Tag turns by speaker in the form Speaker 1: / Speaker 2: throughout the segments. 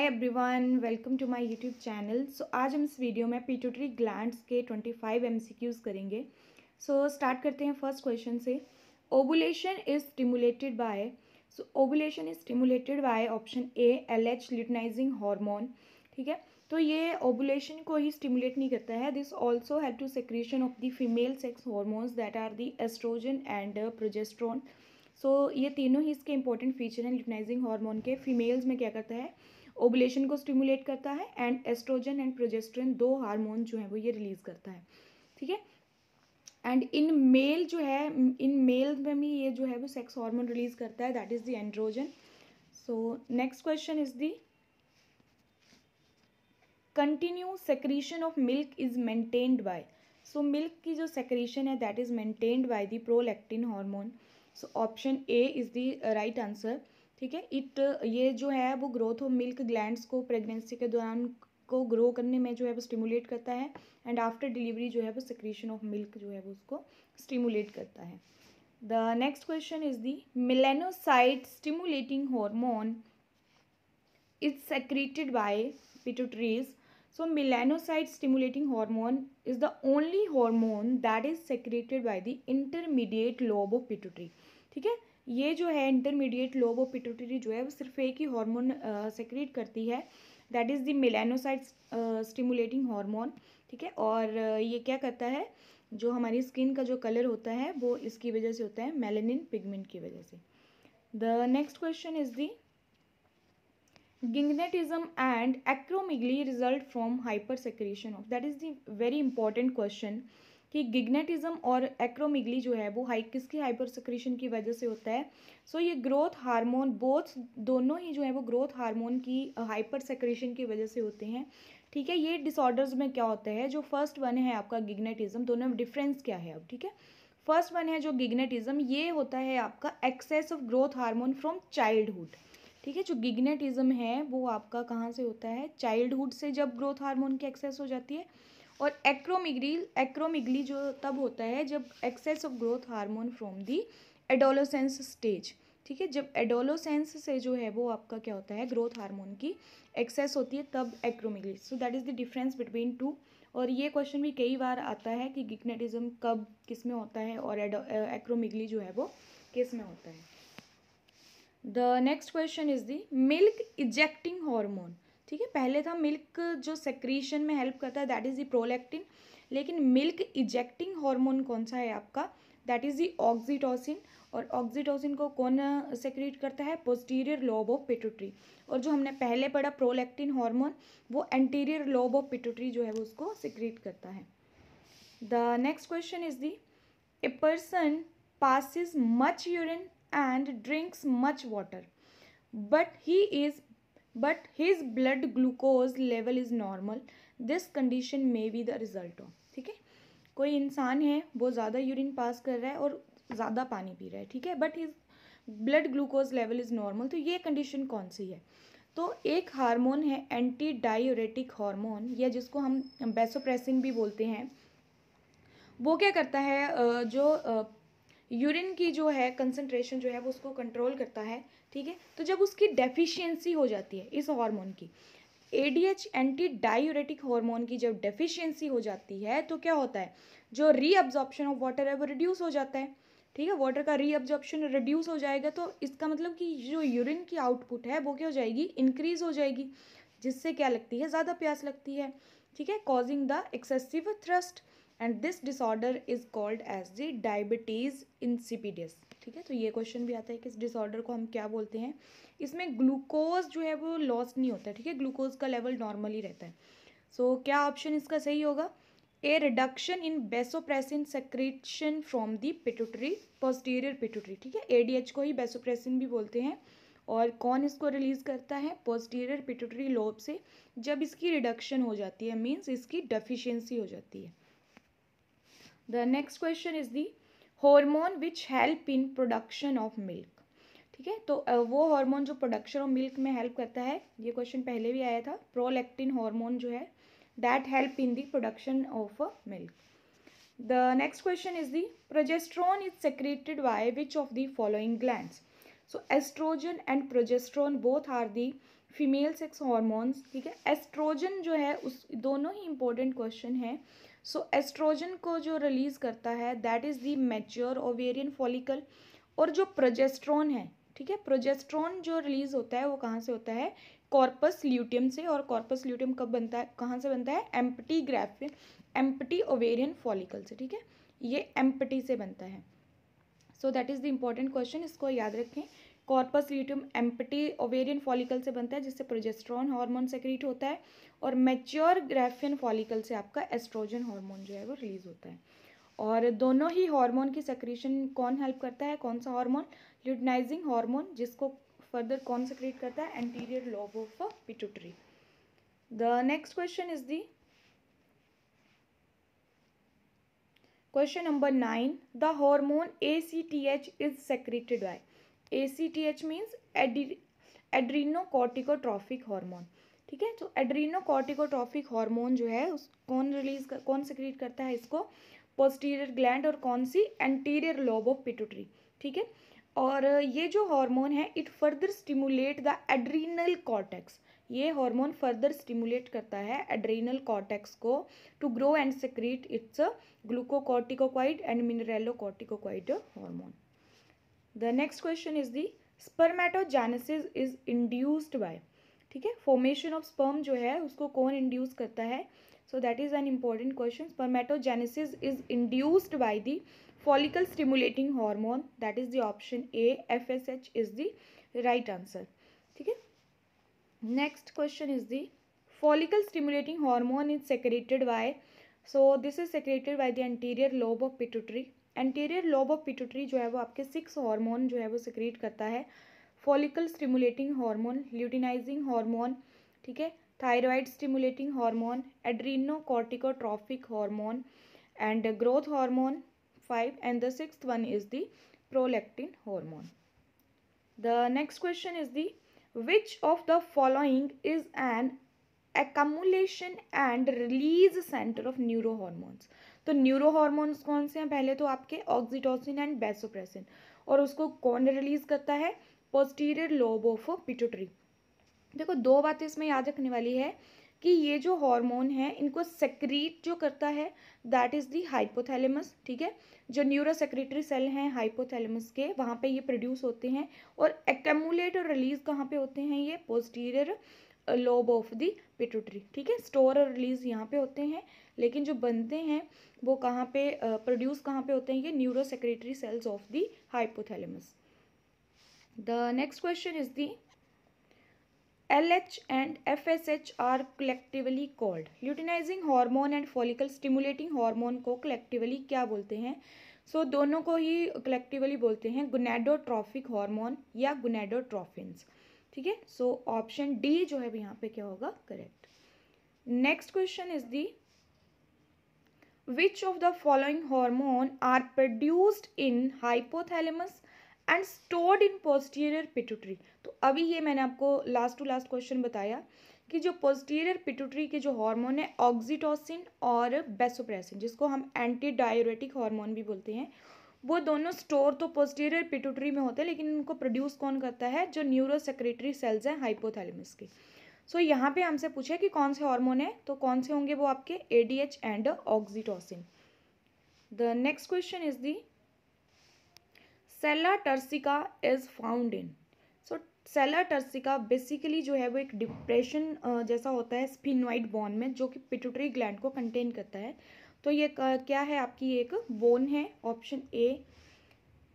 Speaker 1: hi everyone welcome to my YouTube channel so आज हम इस वीडियो में पिट्यूटरी ग्लैंड्स के 25 एमसीक्यूज करेंगे सो so, स्टार्ट करते हैं फर्स्ट क्वेश्चन से ovulation is stimulated by so ovulation is stimulated by option A L H luteinising hormone ठीक है तो ये ओबुलेशन को ही स्टिमुलेट नहीं करता है this also help to secretion of the female sex hormones that are the oestrogen and progesterone so ये तीनों ही इसके इंपॉर्टेंट फीचर हैं ल्यूटनाइजिंग हॉर्मोन के फीमेल्स में क्या करता है ओबुलेशन को स्टिमुलेट करता है एंड एस्ट्रोजन एंड प्रोजेस्ट्रन दो हार्मोन जो है वो ये रिलीज करता है ठीक है एंड इन मेल जो है इन मेल में भी ये जो है वो सेक्स हार्मोन रिलीज करता है that is the androgen so next question is the continue secretion of milk is maintained by so milk की जो सेक्रीशन है that is maintained by the prolactin hormone so option A is the right answer ठीक है it ये जो है वो growth of milk glands को प्रेगनेंसी के दौरान को ग्रो करने में जो है वो स्टिमुलेट करता है एंड आफ्टर डिलीवरी जो है वो सिक्रीशन ऑफ मिल्क जो है वो उसको स्टिमुलेट करता है the next question is the melanocyte stimulating hormone is secreted by pituitary so melanocyte stimulating hormone is the only hormone that is secreted by the intermediate lobe of pituitary ठीक है ये जो है इंटरमीडिएट लोब और पिटोटरी जो है वो सिर्फ एक ही हार्मोन सेक्रेट करती है that is the melanocyte stimulating hormone ठीक है और ये क्या करता है जो हमारी स्किन का जो कलर होता है वो इसकी वजह से होता है मेलेनिन पिगमेंट की वजह से the next question is the gigantism and acromegaly result from hyper secretion of that is the very important question कि गिग्नेटिज्म और एक्रोमिगली जो है वो हाई किसकी हाइपर सक्रेशन की वजह से होता है सो so, ये ग्रोथ हार्मोन बोथ दोनों ही जो है वो ग्रोथ हार्मोन की हाइपर सक्रीशन की वजह से होते हैं ठीक है ये डिसऑर्डर्स में क्या होता है जो फर्स्ट वन है आपका गिग्नेटिज्म दोनों में डिफरेंस क्या है अब ठीक है फर्स्ट वन है जो गिग्नेटिज्म ये होता है आपका excess of growth hormone from childhood ठीक है जो गिग्नेटिज्म है वो आपका कहाँ से होता है चाइल्डहुड से जब ग्रोथ हार्मोन की एक्सेस हो जाती है और एक्रोमिग्रील एक्रोमिग्ली जो तब होता है जब excess of growth hormone from the adolescence stage ठीक है जब एडोलोसेंस से जो है वो आपका क्या होता है ग्रोथ हार्मोन की एक्सेस होती है तब acromegaly so that is the difference between two और ये क्वेश्चन भी कई बार आता है कि गिग्नेटिज्म कब किस में होता है और एक्रोमिग्ली जो है वो किस में होता है the next question is the milk ejecting hormone ठीक है पहले था मिल्क जो सेक्रीशन में हेल्प करता है दैट इज़ दी प्रोलैक्टिन लेकिन मिल्क इजेक्टिंग हार्मोन कौन सा है आपका दैट इज़ दी ऑक्सीटोसिन और ऑक्सीटोसिन को कौन सेक्रीट करता है पोस्टीरियर लोब ऑफ पिटूटरी और जो हमने पहले पढ़ा प्रोलैक्टिन हार्मोन वो एंटीरियर लोब ऑफ पिटूटरी जो है वो उसको सेक्रीट करता है the next question is the a person passes much urine and drinks much water but he is but his blood glucose level is normal this condition may be the result of ठीक है कोई इंसान है वो ज़्यादा urine pass कर रहा है और ज़्यादा पानी पी रहा है ठीक है but his blood glucose level is normal तो ये कंडीशन कौन सी है तो एक हार्मोन है एंटी डायोरेटिक हार्मोन या जिसको हम बेसोप्रेसिन भी बोलते हैं वो क्या करता है जो यूरिन की जो है कंसनट्रेशन जो है वो उसको कंट्रोल करता है ठीक है तो जब उसकी डेफिशिएंसी हो जाती है इस हार्मोन की एडीएच एंटी डायूरेटिक हार्मोन की जब डेफिशिएंसी हो जाती है तो क्या होता है जो रीअब्जॉर्प्शन ऑफ वाटर है वो रिड्यूस हो जाता है ठीक है वाटर का रीअब्जॉर्प्शन रिड्यूस हो जाएगा तो इसका मतलब कि जो यूरिन की आउटपुट है वो क्या हो जाएगी इंक्रीज हो जाएगी जिससे क्या लगती है ज़्यादा प्यास लगती है ठीक है causing the excessive thirst and this disorder is called as the diabetes insipidus ठीक है तो ये क्वेश्चन भी आता है कि इस डिसऑर्डर को हम क्या बोलते हैं इसमें ग्लूकोज जो है वो लॉस नहीं होता ठीक है ग्लूकोज का लेवल नॉर्मल ही रहता है सो so, क्या ऑप्शन इसका सही होगा A reduction in vasopressin secretion from the pituitary posterior pituitary ठीक है एडीएच को ही बेसोप्रेसिन भी बोलते हैं और कौन इसको रिलीज़ करता है पोस्टीरियर पिटूटरी लोब से जब इसकी रिडक्शन हो जाती है मीन्स इसकी डेफिशिएंसी हो जाती है the next question is the hormone which help in production of milk ठीक है तो वो हार्मोन जो प्रोडक्शन ऑफ मिल्क में हेल्प करता है ये क्वेश्चन पहले भी आया था प्रोलैक्टिन हार्मोन जो है that help in the production of milk the next question is the progesterone is secreted by which of the following glands so oestrogen and progesterone both are the female sex hormones ठीक है oestrogen जो है उस दोनों ही important question है सो oestrogen को जो release करता है that is the mature ovarian follicle और जो प्रोजेस्ट्रॉन है ठीक है प्रोजेस्ट्रॉन जो रिलीज़ होता है वो कहाँ से होता है कॉर्पस ल्यूटियम से और कॉर्पस ल्यूटियम कब बनता है कहाँ से बनता है empty Graaf empty ovarian follicle से ठीक है ये एम्पटी से बनता है so that is the important question इसको याद रखें corpus luteum empty ovarian follicle से बनता है जिससे प्रोजेस्ट्रॉन हार्मोन सेक्रीट होता है और मैच्योर ग्रेफियन फॉलिकल से आपका एस्ट्रोजन हार्मोन जो है वो रिलीज होता है और दोनों ही हार्मोन की सेक्रेशन कौन हेल्प करता है कौन सा हार्मोन ल्यूटनाइजिंग हार्मोन जिसको फर्दर कौन सेक्रेट करता है anterior lobe of question is the question number nine the hormone A C T H is secreted by A C T H means adrenocorticotropic hormone ठीक है तो एड्रीनोकॉर्टिकोट्रॉफिक हॉर्मोन जो है उस कौन रिलीज कर, कौन सिक्रीट करता है इसको पोस्टीरियर ग्लैंड और कौन सी एंटीरियर लोब ऑफ पिटूटरी ठीक है और ये जो हार्मोन है it further stimulate the adrenal cortex ये हार्मोन फर्दर स्टिमुलेट करता है एड्रीनल कॉर्टेक्स को to grow and secrete its glucocorticoid and mineralo hormone the next question is the spermatogenesis is induced by ठीक है फॉर्मेशन ऑफ स्पर्म जो है उसको कौन इंड्यूस करता है so that is an important question spermatogenesis is induced by the follicle stimulating hormone that is the option A F S H is the right answer ठीक है next question is the follicle stimulating hormone is secreted by so this is secreted by the anterior lobe of pituitary anterior lobe of pituitary जो है वो आपके six hormone जो है वो secrete करता है follicle stimulating hormone luteinising hormone ठीक है thyroid stimulating hormone adrenocorticotropic hormone and growth hormone five and the six one is the prolactin hormone the next question is the which of the following is an accumulation and release centre of neurohormones तो neurohormones कौन से हैं पहले तो आपके oxytocin and बेसोप्रेसिन और उसको कौन रिलीज करता है पोस्टीरियर लोब ऑफ पिटोट्री देखो दो बातें इसमें याद रखने वाली है कि ये जो हार्मोन है इनको सेक्रीट जो करता है दैट इज़ दी हाइपोथैलेमस ठीक है जो न्यूरो सेक्रेटरी सेल हैं हाइपोथैलेमस के वहाँ पे ये प्रोड्यूस होते हैं और एकमुलेट और रिलीज कहाँ पे होते हैं ये posterior lobe of the pituitary ठीक है स्टोर और रिलीज यहाँ पे होते हैं लेकिन जो बनते हैं वो कहाँ पे प्रोड्यूस कहाँ पे होते हैं ये neuro secretary cells of the hypothalamus the next question is the L H and F S H are collectively called luteinising hormone and follicle stimulating hormone को कलेक्टिवली क्या बोलते हैं सो so, दोनों को ही कलेक्टिवली बोलते हैं गुनेडोट्रॉफिक हॉर्मोन या गुनेडोट्रॉफिन्स ठीक है सो ऑप्शन डी जो है यहाँ पे क्या होगा correct next question is the which of the following hormone are produced in hypothalamus and stored in posterior pituitary तो अभी ये मैंने आपको लास्ट टू लास्ट क्वेश्चन बताया कि जो पोस्टीरियर पिटूटरी के जो हार्मोन है ऑक्सीटोसिन और बेसोप्रेसिन जिसको हम एंटी डायोरेटिक हार्मोन भी बोलते हैं वो दोनों स्टोर तो पोस्टीरियर पिटूटरी में होते हैं लेकिन उनको प्रोड्यूस कौन करता है जो न्यूरो सेक्रेटरी सेल्स हैं हाइपोथैलेमस के सो so, यहाँ पे हमसे पूछे कि कौन से हार्मोन है तो कौन से होंगे वो आपके A D H and oxytocin the next question is the sella turcica is found in so sella turcica basically जो है वो एक डिप्रेशन जैसा होता है स्पिनोइड बॉन में जो कि पिटूटरी ग्लैंड को कंटेन करता है तो ये क्या है आपकी एक बोन है option A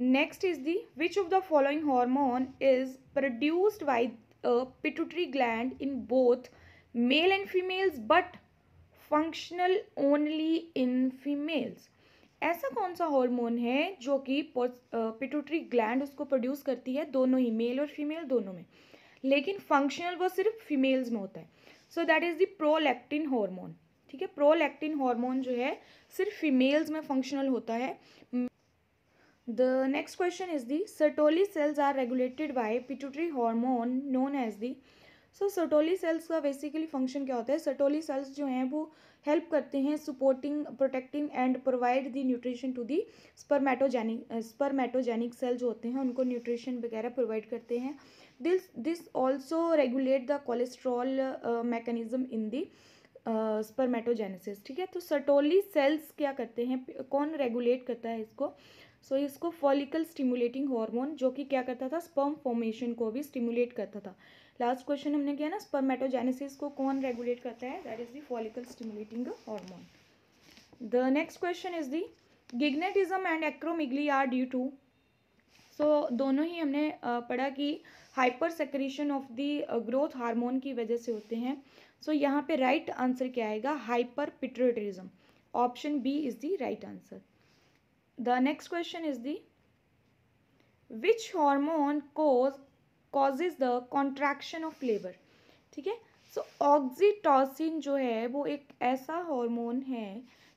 Speaker 1: next is the which of the following hormone is produced by pituitary gland in both male and females but functional only in females ऐसा कौन सा हार्मोन है जो कि पिटूटरी ग्लैंड उसको प्रोड्यूस करती है दोनों ही मेल और फीमेल दोनों में लेकिन फंक्शनल वो सिर्फ फीमेल्स में होता है so that is the prolactin hormone ठीक है प्रोलैक्टिन हार्मोन जो है सिर्फ फीमेल्स में फंक्शनल होता है the next question is the Sertoli cells are regulated by pituitary hormone known as the so Sertoli cells का बेसिकली फंक्शन क्या होता है सर्टोली सेल्स जो हैं वो हेल्प करते हैं supporting protecting and provide the nutrition to the spermatogenic spermatogenic cell जो होते हैं उनको न्यूट्रिशन वगैरह प्रोवाइड करते हैं this this also regulate the cholesterol mechanism in the spermatogenesis ठीक है तो सर्टोली सेल्स क्या करते हैं कौन रेगुलेट करता है इसको सो so, इसको फॉलिकल स्टिमुलेटिंग हार्मोन जो कि क्या करता था स्पर्म फॉर्मेशन को भी स्टिमुलेट करता था लास्ट क्वेश्चन हमने किया ना स्पर्मेटोजेनेसिस को कौन रेगुलेट करता है that is the follicle stimulating hormone the next question is the gigantism and acromegaly are due to so दोनों ही हमने पढ़ा कि hyper secretion of the growth hormone की वजह से होते हैं सो so, यहाँ पे राइट आंसर क्या आएगा hyper pituitarism option B is the right answer the next question is the which hormone cause causes the contraction of labour ठीक है सो ऑक्सीटॉसिन जो है वो एक ऐसा हॉर्मोन है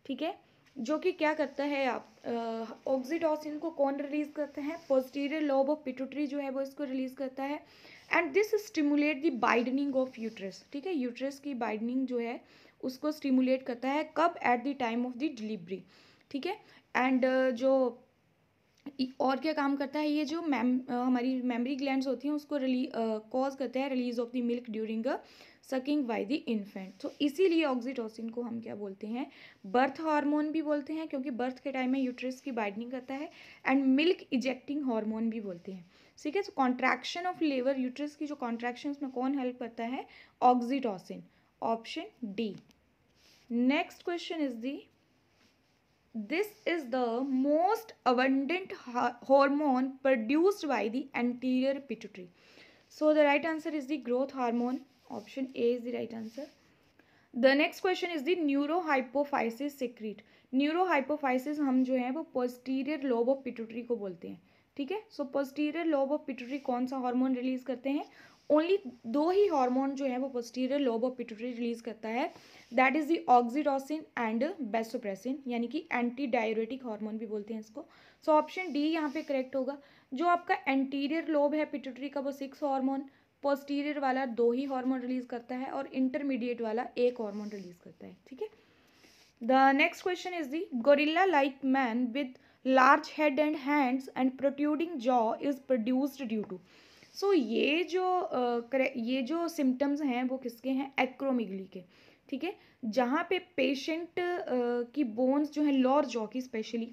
Speaker 1: ठीक है जो कि क्या करता है आप ऑक्सीटॉसिन को कौन रिलीज़ करते हैं पोस्टीरियर लोब ऑफ पिटूटरी जो है वो इसको रिलीज़ करता है and this stimulate the widening of uterus ठीक है यूट्रस की बाइडनिंग जो है उसको स्टिमुलेट करता है कब at the time of the delivery ठीक है एंड uh, जो और क्या काम करता है ये जो मैम uh, हमारी मेमरी ग्लैंड होती हैं उसको रिली कॉज करता है release of the milk during a sucking by the infant तो इसीलिए ऑक्सीटोसिन को हम क्या बोलते हैं बर्थ हार्मोन भी बोलते हैं क्योंकि बर्थ के टाइम में यूट्रस की बाइडनिंग करता है एंड मिल्क इजेक्टिंग हार्मोन भी बोलते हैं ठीक है कॉन्ट्रैक्शन ऑफ लेवर यूट्रस की जो कॉन्ट्रैक्शन में कौन हेल्प करता है oxytocin option D next question is the this is the most abundant hormone produced by the anterior pituitary so the right answer is the growth hormone option A is the right answer the next question is the neurohypophysis secrete neurohypophysis हम जो है वो posterior lobe of पिटुटरी को बोलते हैं ठीक है so posterior lobe of pituitary कौन सा हार्मोन रिलीज करते हैं ओनली दो ही हार्मोन जो है वो posterior lobe of pituitary release करता है that is the oxytocin and vasopressin यानी कि एंटी डायोरेटिक हार्मोन भी बोलते हैं इसको सो ऑप्शन डी यहाँ पे करेक्ट होगा जो आपका एंटीरियर लोब है पिटरी का वो सिक्स हार्मोन पोस्टीरियर वाला दो ही हार्मोन रिलीज करता है और इंटरमीडिएट वाला एक हार्मोन रिलीज करता है ठीक है the next question is the gorilla like man with large head and hands and protruding jaw is produced due to so ये जो ये जो सिम्टम्स हैं वो किसके हैं एक्रोमिगली के ठीक है जहाँ पे पेशेंट की बोन्स जो हैं लोअर जॉ की स्पेशली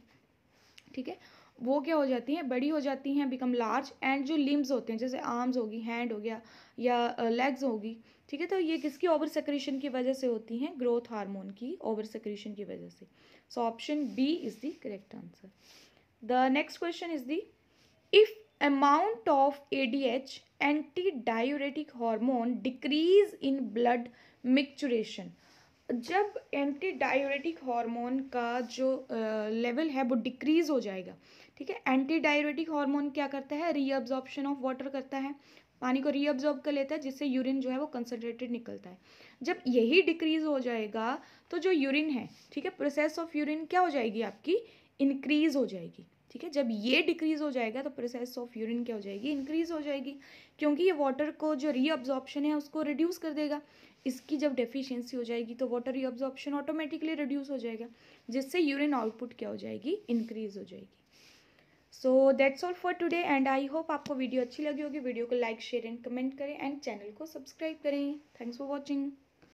Speaker 1: ठीक है वो क्या हो जाती हैं बड़ी हो जाती हैं बिकम लार्ज एंड जो लिम्स होते हैं जैसे आर्म्स होगी हैंड हो गया या लेग्स होगी ठीक है तो ये किसकी ओवर सेक्रेशन की वजह से होती हैं ग्रोथ हार्मोन की ओवर सेक्रेशन की वजह से so option B is the correct answer the next question is the if amount D H anti diuretic hormone decrease in blood micturition जब एंटी डायोरेटिक हार्मोन का जो लेवल है वो decrease हो जाएगा ठीक है एंटी डायरेटिक हार्मोन क्या करता है रीअब्जॉर्प्शन ऑफ वाटर करता है पानी को रीअब्जॉर्ब कर लेता है जिससे यूरिन जो है वो कंसनट्रेटेड निकलता है जब यही डिक्रीज हो जाएगा तो जो यूरिन है ठीक है प्रोसेस ऑफ यूरिन क्या हो जाएगी आपकी इंक्रीज हो जाएगी ठीक है जब ये डिक्रीज हो जाएगा तो प्रोसेस ऑफ यूरिन क्या हो जाएगी इंक्रीज हो जाएगी क्योंकि ये वाटर को जो रीअब्जॉर्प्शन है उसको रिड्यूस कर देगा इसकी जब डेफिशिएंसी हो जाएगी तो वाटर रीअब्जॉर्प्शन ऑटोमेटिकली रिड्यूस हो जाएगा जिससे यूरिन आउटपुट क्या हो जाएगी इंक्रीज हो जाएगी so that's all for today and I hope आपको वीडियो अच्छी लगी होगी वीडियो को लाइक शेयर एंड कमेंट करें एंड चैनल को सब्सक्राइब करें थैंक्स फॉर वॉचिंग